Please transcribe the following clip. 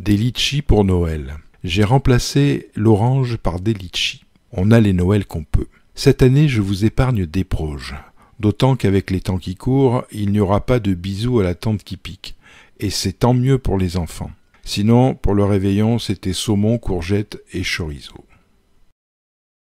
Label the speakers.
Speaker 1: des litchis pour Noël. J'ai remplacé l'orange par des litchis. On a les Noëls qu'on peut. Cette année, je vous épargne des proges. D'autant qu'avec les temps qui courent, il n'y aura pas de bisous à la tente qui pique. Et c'est tant mieux pour les enfants. Sinon, pour le réveillon, c'était saumon, courgette et chorizo.